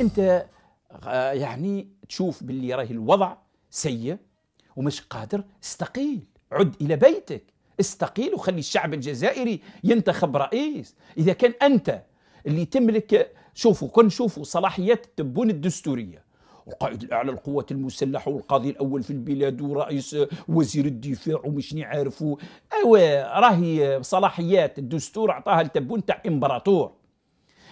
انت آه، يعني تشوف باللي راهي الوضع سيء ومش قادر استقيل عد الى بيتك استقيل وخلي الشعب الجزائري ينتخب رئيس اذا كان انت اللي تملك شوفوا كون شوفوا صلاحيات التبون الدستوريه القائد الاعلى للقوات المسلحه والقاضي الاول في البلاد ورئيس وزير الدفاع ومش نعرفوا ايوا راهي صلاحيات الدستور اعطاها التبون تاع امبراطور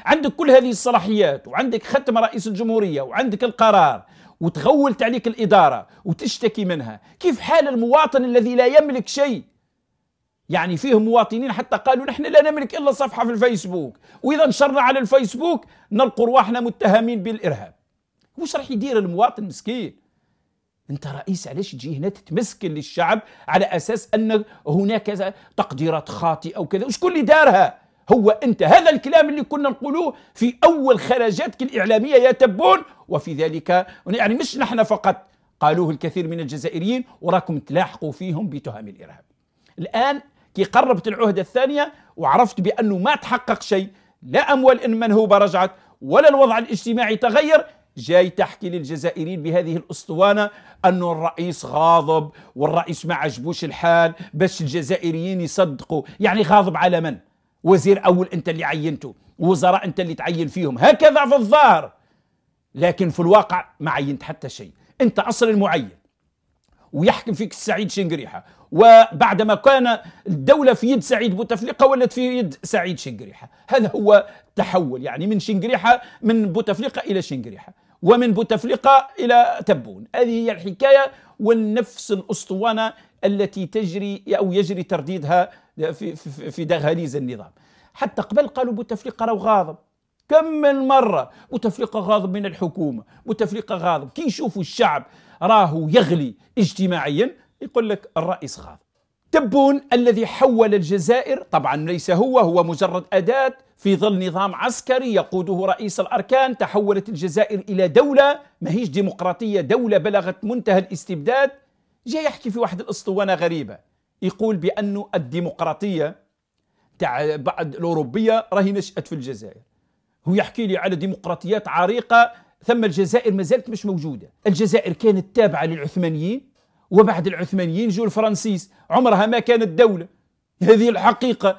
عندك كل هذه الصلاحيات وعندك ختم رئيس الجمهورية وعندك القرار وتغولت عليك الإدارة وتشتكي منها كيف حال المواطن الذي لا يملك شيء يعني فيه مواطنين حتى قالوا نحن لا نملك إلا صفحة في الفيسبوك وإذا نشرنا على الفيسبوك نلقوا رواحنا متهمين بالإرهاب وش راح يدير المواطن مسكين انت رئيس علاش تجي هنا تتمسكن للشعب على اساس ان هناك تقديرات خاطئه وكذا وشكون اللي دارها هو أنت هذا الكلام اللي كنا نقولوه في أول خرجاتك الإعلامية يا تبون وفي ذلك يعني مش نحن فقط قالوه الكثير من الجزائريين وراكم تلاحقوا فيهم بتهم الإرهاب الآن كي قربت العهدة الثانية وعرفت بأنه ما تحقق شيء لا أموال إن منهوبة رجعت ولا الوضع الاجتماعي تغير جاي تحكي للجزائريين بهذه الاسطوانه انه الرئيس غاضب والرئيس ما عجبوش الحال باش الجزائريين يصدقوا يعني غاضب على من؟ وزير اول انت اللي عينته وزراء انت اللي تعين فيهم هكذا في الظاهر لكن في الواقع ما عينت حتى شيء انت أصل المعين ويحكم فيك السعيد شنقريحه وبعدما كان الدوله في يد سعيد بوتفليقه ولت في يد سعيد شنقريحه هذا هو تحول يعني من شنقريحه من بوتفليقه الى شنقريحه ومن بوتفليقه الى تبون هذه هي الحكايه والنفس الاسطوانه التي تجري او يجري ترديدها في في دهاليز النظام حتى قبل قالوا بوتفليقه راه غاضب كم من مره بوتفليقه غاضب من الحكومه بوتفليقه غاضب كي يشوفوا الشعب راهو يغلي اجتماعيا يقول لك الرئيس غاضب تبون الذي حول الجزائر طبعا ليس هو هو مجرد أداة في ظل نظام عسكري يقوده رئيس الأركان تحولت الجزائر إلى دولة ماهيش ديمقراطية دولة بلغت منتهى الاستبداد جاي يحكي في واحد الأسطوانة غريبة يقول بأن الديمقراطية تاع بعض الأوروبية راهي نشأت في الجزائر هو يحكي لي على ديمقراطيات عريقة ثم الجزائر ما زالت مش موجودة الجزائر كانت تابعة للعثمانيين وبعد العثمانيين جو الفرنسيس عمرها ما كانت دولة هذه الحقيقة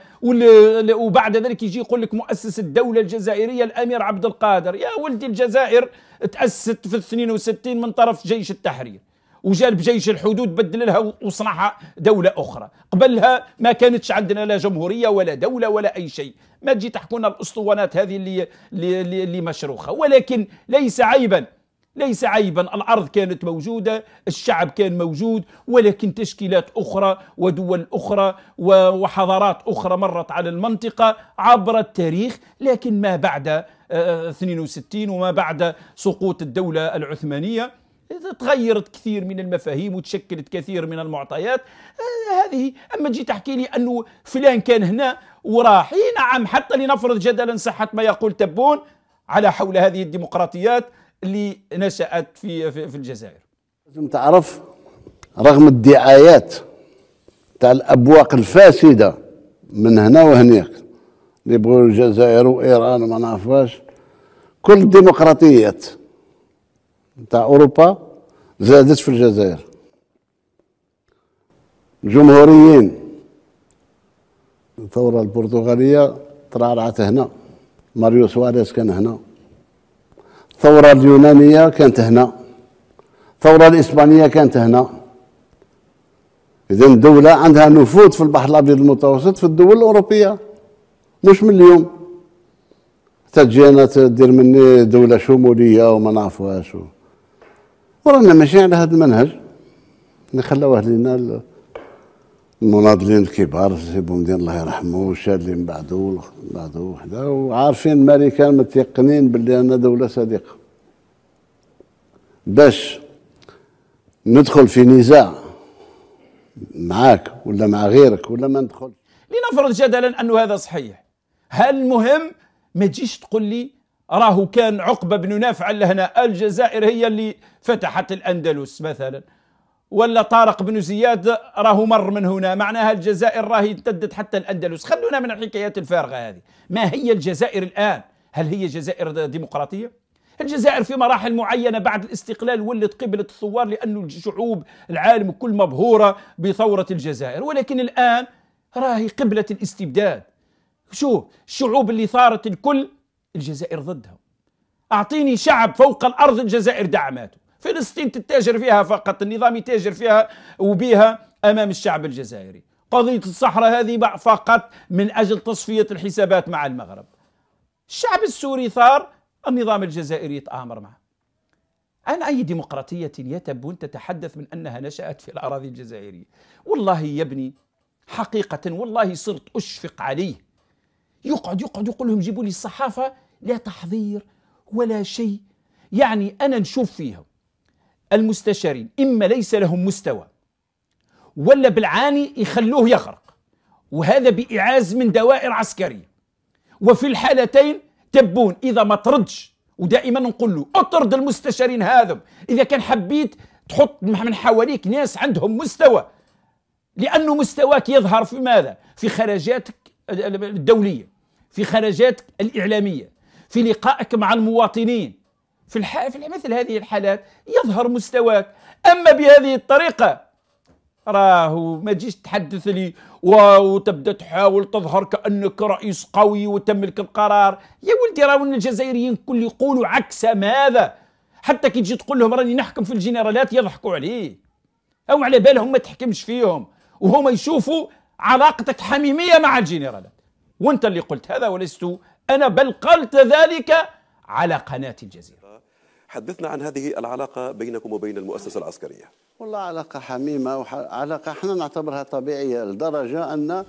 وبعد ذلك يجي يقول لك مؤسس الدولة الجزائرية الأمير عبد القادر يا ولدي الجزائر تأسست في 62 من طرف جيش التحرير وجا بجيش الحدود بدل لها وصنعها دوله اخرى قبلها ما كانتش عندنا لا جمهوريه ولا دوله ولا اي شيء ما تجي تحكونا الاسطوانات هذه اللي اللي, اللي مشروخه ولكن ليس عيبا ليس عيبا الارض كانت موجوده الشعب كان موجود ولكن تشكيلات اخرى ودول اخرى وحضارات اخرى مرت على المنطقه عبر التاريخ لكن ما بعد 62 آه، آه، وما بعد سقوط الدوله العثمانيه تغيرت كثير من المفاهيم وتشكلت كثير من المعطيات آه، هذه اما تجي تحكي لي انه فلان كان هنا وراح اي نعم حتى لنفرض جدلا صحه ما يقول تبون على حول هذه الديمقراطيات اللي نشات في في, في الجزائر لازم تعرف رغم الدعايات تاع الابواق الفاسده من هنا وهناك اللي يبغوا الجزائر وايران وما نعرفواش كل الديمقراطيات نتاع اوروبا زادت في الجزائر جمهوريين الثوره البرتغاليه ترعرعت هنا ماريو سواريز كان هنا الثوره اليونانيه كانت هنا الثوره الاسبانيه كانت هنا اذا الدوله عندها نفوذ في البحر الابيض المتوسط في الدول الاوروبيه مش من اليوم تجينا تدير مني دوله شموليه وما نعرفوهاش ورانا ماشي على هذا المنهج اللي خلاوه لينا المناضلين الكبار سي بومدين الله يرحمه والشاد من بعده من بعده وحده وعارفين الماريكان متيقنين باللي انا دوله صديقه باش ندخل في نزاع معاك ولا مع غيرك ولا ما ندخل لنفرض جدلا انه هذا صحيح هل المهم ما تجيش تقول لي راهو كان عقبة بن نافع لهنا الجزائر هي اللي فتحت الأندلس مثلا ولا طارق بن زياد راهو مر من هنا معناها الجزائر راهي امتدت حتى الأندلس خلونا من الحكايات الفارغة هذه ما هي الجزائر الآن هل هي جزائر ديمقراطية؟ الجزائر في مراحل معينة بعد الاستقلال ولت قبلة الثوار لأن الشعوب العالم كل مبهورة بثورة الجزائر ولكن الآن راهي قبلة الاستبداد شوف الشعوب اللي ثارت الكل الجزائر ضدهم أعطيني شعب فوق الأرض الجزائر دعماته فلسطين تتاجر فيها فقط النظام يتاجر فيها وبها أمام الشعب الجزائري قضية الصحراء هذه فقط من أجل تصفية الحسابات مع المغرب الشعب السوري ثار النظام الجزائري يتآمر معه عن أي ديمقراطية يتبون تتحدث من أنها نشأت في الأراضي الجزائرية والله يا ابني حقيقة والله صرت أشفق عليه يقعد يقعد يقول لهم جيبوا لي الصحافة لا تحضير ولا شيء يعني أنا نشوف فيها المستشارين إما ليس لهم مستوى ولا بالعاني يخلوه يغرق وهذا بإعاز من دوائر عسكرية وفي الحالتين تبون إذا ما طردش ودائما نقول له اطرد المستشارين هذا إذا كان حبيت تحط من حواليك ناس عندهم مستوى لأنه مستواك يظهر في ماذا؟ في خرجاتك الدولية في خرجاتك الإعلامية في لقائك مع المواطنين في الح... في مثل هذه الحالات يظهر مستواك اما بهذه الطريقه راهو ما تجيش تحدث لي وتبدا تحاول تظهر كانك رئيس قوي وتملك القرار يا ولدي راهو الجزائريين الكل يقولوا عكس ماذا حتى كي تجي تقول لهم راني نحكم في الجنرالات يضحكوا عليه او على بالهم ما تحكمش فيهم وهما يشوفوا علاقتك حميميه مع الجنرالات وانت اللي قلت هذا ولست أنا بل قلت ذلك على قناة الجزيرة حدثنا عن هذه العلاقة بينكم وبين المؤسسة العسكرية والله علاقة حميمة وعلاقة احنا نعتبرها طبيعية لدرجة أن